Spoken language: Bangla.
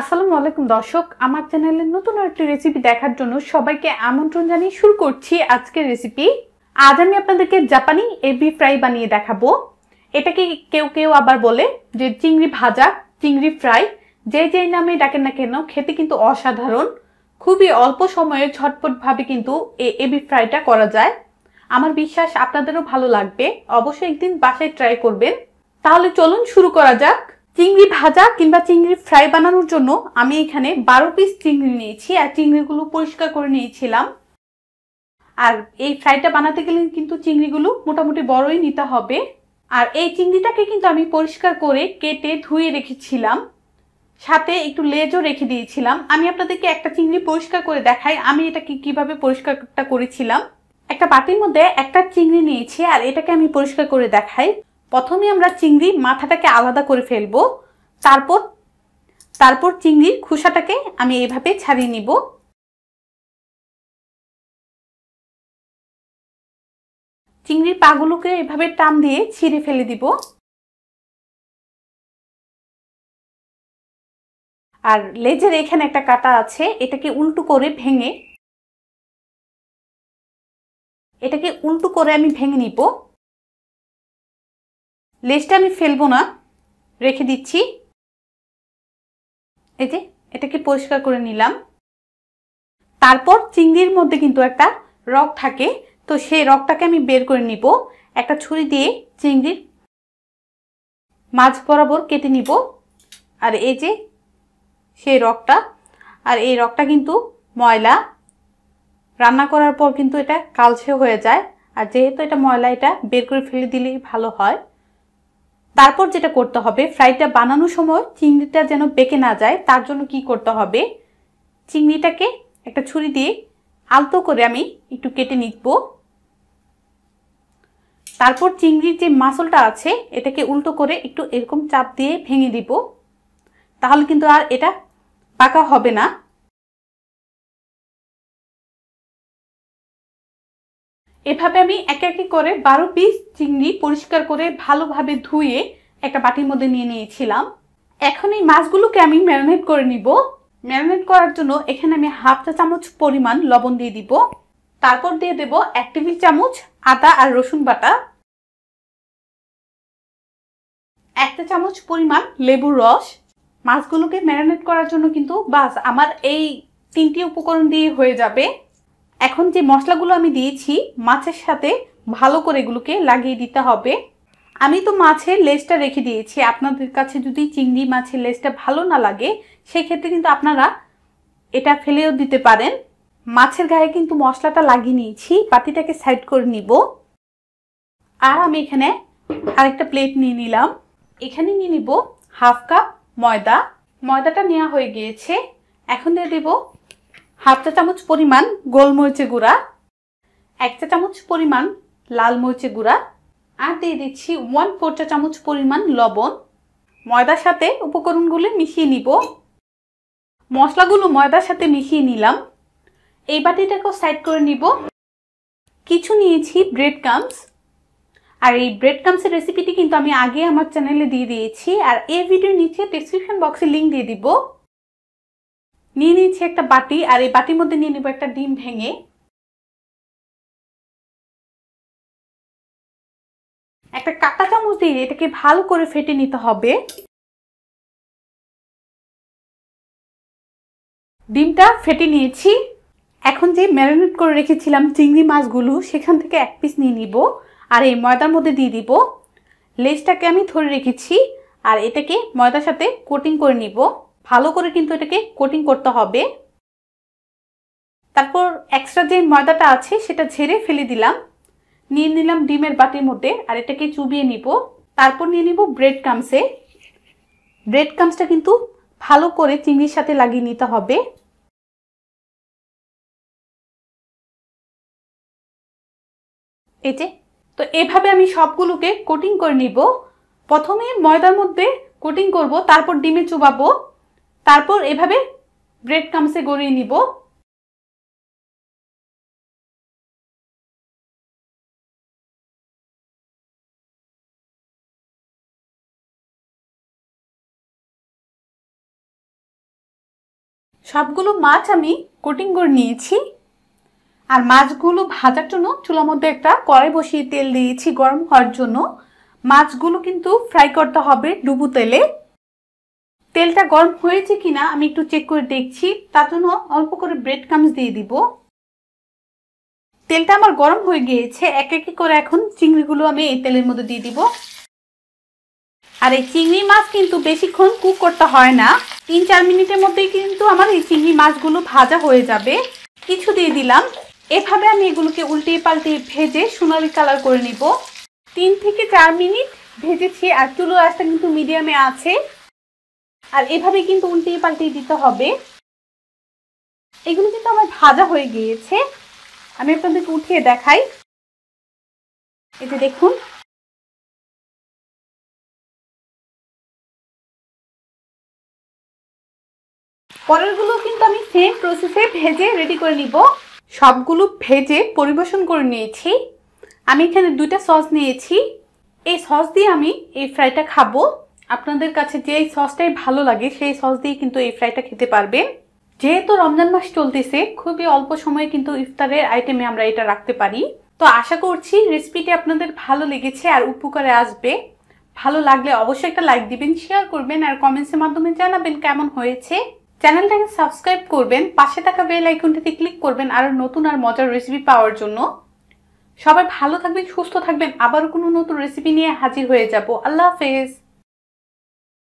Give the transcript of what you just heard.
আসসালামু আলাইকুম দর্শক আমার চ্যানেলে নতুন একটি রেসিপি দেখার জন্য সবাইকে আমন্ত্রণ জানিয়ে শুরু করছি আজকের রেসিপি আজ আমি আপনাদেরকে জাপানি এবি ফ্রাই বানিয়ে দেখাবো এটাকে কেউ কেউ আবার বলে যে চিংড়ি ভাজা চিংড়ি ফ্রাই যে যেই নামে ডাকেন না কেন খেতে কিন্তু অসাধারণ খুবই অল্প সময়ে ঝটপটভাবে কিন্তু এই এবি ফ্রাইটা করা যায় আমার বিশ্বাস আপনাদেরও ভালো লাগবে অবশ্যই একদিন বাসায় ট্রাই করবেন তাহলে চলুন শুরু করা যাক চিংড়ি ভাজা কিংবা চিংড়ি ফ্রাই বানানোর জন্য আমি এখানে বারো পিস চিংড়ি নিয়েছি আর চিংড়িগুলো পরিষ্কার করে নিয়েছিলাম আর এই ফ্রাইটা বানাতে গেলে কিন্তু চিংড়িগুলো মোটামুটি বড়ই নিতে হবে আর এই চিংড়িটাকে কিন্তু আমি পরিষ্কার করে কেটে ধুয়ে রেখেছিলাম সাথে একটু লেজও রেখে দিয়েছিলাম আমি আপনাদেরকে একটা চিংড়ি পরিষ্কার করে দেখাই আমি এটাকে কিভাবে পরিষ্কারটা করেছিলাম একটা বাটির মধ্যে একটা চিংড়ি নিয়েছি আর এটাকে আমি পরিষ্কার করে দেখাই প্রথমে আমরা চিংড়ি মাথাটাকে আলাদা করে ফেলবো তারপর তারপর চিংড়ির খোসাটাকে আমি এইভাবে ছাড়িয়ে নিব চিংড়ির পাগুলোকে এভাবে টান দিয়ে ছিঁড়ে ফেলে দিব আর লেজের এখানে একটা কাটা আছে এটাকে উল্টো করে ভেঙে এটাকে উল্টো করে আমি ভেঙে নিব লেসটা আমি ফেলবো না রেখে দিচ্ছি এই যে এটাকে পরিষ্কার করে নিলাম তারপর চিংড়ির মধ্যে কিন্তু একটা রক থাকে তো সেই রকটাকে আমি বের করে নিব একটা ছুরি দিয়ে চিংড়ির মাছ বরাবর কেটে নিব আর এই যে সেই রকটা আর এই রকটা কিন্তু ময়লা রান্না করার পর কিন্তু এটা কালছে হয়ে যায় আর যেহেতু এটা ময়লা এটা বের করে ফেলে দিলেই ভালো হয় তারপর যেটা করতে হবে ফ্রাইটা বানানোর সময় চিংড়িটা যেন বেঁকে না যায় তার জন্য কি করতে হবে চিংড়িটাকে একটা ছুরি দিয়ে আলতো করে আমি একটু কেটে নিতব তারপর চিংড়ির যে মাসলটা আছে এটাকে উল্টো করে একটু এরকম চাপ দিয়ে ভেঙে দিব তাহলে কিন্তু আর এটা পাকা হবে না এভাবে আমি এক একে করে বারো পিস চিংড়ি পরিষ্কার করে ভালোভাবে ধুয়ে একটা বাটির মধ্যে নিয়ে নিয়েছিলাম এখন এই মাছগুলোকে আমি ম্যারিনেট করে নিব ম্যারিনেট করার জন্য এখানে আমি হাফ চা চামচ পরিমাণ লবণ দিয়ে দিব তারপর দিয়ে দেব এক টেবিল চামচ আদা আর রসুন বাটা একটা চামচ পরিমাণ লেবুর রস মাছগুলোকে ম্যারিনেট করার জন্য কিন্তু বাস আমার এই তিনটি উপকরণ দিয়ে হয়ে যাবে এখন যে মশলাগুলো আমি দিয়েছি মাছের সাথে ভালো করে এগুলোকে লাগিয়ে দিতে হবে আমি তো মাছের লেজটা রেখে দিয়েছি আপনাদের কাছে যদি চিংড়ি মাছের লেজটা ভালো না লাগে সেক্ষেত্রে কিন্তু আপনারা এটা ফেলেও দিতে পারেন মাছের গায়ে কিন্তু মশলাটা লাগিয়ে নিয়েছি বাতিটাকে সাইড করে নিব আর আমি এখানে আরেকটা প্লেট নিয়ে নিলাম এখানে নিয়ে নিব হাফ কাপ ময়দা ময়দাটা নেওয়া হয়ে গিয়েছে এখন দিয়ে দেব হাফ চা চামচ পরিমাণ গোলমরিচে গুঁড়া এক চা চামচ পরিমাণ লাল মরিচের গুঁড়া আর দিয়ে দিচ্ছি ওয়ান ফোর চা চামচ পরিমাণ লবণ ময়দার সাথে উপকরণগুলো মিশিয়ে নিব মশলাগুলো ময়দার সাথে মিশিয়ে নিলাম এই বাটিটাকেও সাইড করে নিব কিছু নিয়েছি ব্রেড কামস আর এই ব্রেড কামসের রেসিপিটি কিন্তু আমি আগে আমার চ্যানেলে দিয়ে দিয়েছি আর এই ভিডিওর নিচে ডিসক্রিপশন বক্সে লিঙ্ক দিয়ে দিব নিয়ে নিয়েছি একটা বাটি আর এই বাটির মধ্যে নিয়ে নিব একটা ডিম ভেঙে একটা কাটা চামচ দিয়ে এটাকে ভালো করে ফেটে নিতে হবে ডিমটা ফেটে নিয়েছি এখন যে ম্যারিনেট করে রেখেছিলাম চিংড়ি মাছগুলো সেখান থেকে এক পিস নিয়ে নিব আর এই ময়দার মধ্যে দিয়ে দিব লেজটাকে আমি ধরে রেখেছি আর এটাকে ময়দার সাথে কোটিং করে নিব ভালো করে কিন্তু এটাকে কোটিং করতে হবে তারপর এক্সট্রা যে ময়দাটা আছে সেটা ঝেড়ে ফেলে দিলাম নিয়ে নিলাম ডিমের বাটির মধ্যে আর এটাকে চুবিয়ে নিব তারপর নিয়ে নিব ব্রেড ক্রামসে ব্রেড ক্রামসটা কিন্তু ভালো করে চিংড়ির সাথে লাগিয়ে নিতে হবে এই যে তো এভাবে আমি সবগুলোকে কোটিং করে নিব প্রথমে ময়দার মধ্যে কোটিং করব তারপর ডিমে চুবাবো তারপর এভাবে ব্রেড কামসে গড়িয়ে নিব সবগুলো মাছ আমি কোটিং করে নিয়েছি আর মাছগুলো ভাজার জন্য চুলার মধ্যে একটা কড়াই বসিয়ে তেল দিয়েছি গরম হওয়ার জন্য মাছগুলো কিন্তু ফ্রাই করতে হবে ডুবু তেলে তেলটা গরম হয়েছে কিনা আমি একটু চেক করে দেখছি তার জন্য অল্প করে ব্রেড ক্রামস দিয়ে দিব তেলটা আমার গরম হয়ে গিয়েছে এক এক করে এখন চিংড়িগুলো আমি এই তেলের মধ্যে দিয়ে দিব আর এই চিংড়ি মাছ কিন্তু বেশিক্ষণ কুক করতে হয় না তিন চার মিনিটের মধ্যেই কিন্তু আমার এই চিংড়ি মাছগুলো ভাজা হয়ে যাবে কিছু দিয়ে দিলাম এভাবে আমি এগুলোকে উল্টিয়ে পাল্টে ভেজে সোনালি কালার করে নিব তিন থেকে চার মিনিট ভেজেছি আর চুলো রাস্তা কিন্তু মিডিয়ামে আছে আর এভাবে কিন্তু উল্টিয়ে পাল্টিয়ে দিতে হবে এগুলো কিন্তু আমার ভাজা হয়ে গিয়েছে আমি আপনাদেরকে উঠিয়ে দেখাই এতে দেখুন পরেরগুলো কিন্তু আমি সেম প্রসেসে ভেজে রেডি করে নিব সবগুলো ভেজে পরিবেশন করে নিয়েছি আমি এখানে দুইটা সস নিয়েছি এই সস দিয়ে আমি এই ফ্রাইটা খাবো আপনাদের কাছে যেই সসটাই ভালো লাগে সেই সস দিয়ে কিন্তু এই ফ্রাইটা খেতে পারবেন যেহেতু রমজান মাস চলতেছে খুবই অল্প সময়ে কিন্তু ইফতারের আইটেমে আমরা এটা রাখতে পারি তো আশা করছি রেসিপিটি আপনাদের ভালো লেগেছে আর উপকারে আসবে ভালো লাগলে অবশ্যই একটা লাইক দিবেন শেয়ার করবেন আর কমেন্টসের মাধ্যমে জানাবেন কেমন হয়েছে চ্যানেলটাকে সাবস্ক্রাইব করবেন পাশে থাকা বেল আইকনটিতে ক্লিক করবেন আরও নতুন আর মজার রেসিপি পাওয়ার জন্য সবাই ভালো থাকবেন সুস্থ থাকবেন আবার কোনো নতুন রেসিপি নিয়ে হাজির হয়ে যাব আল্লাহ হাফেজ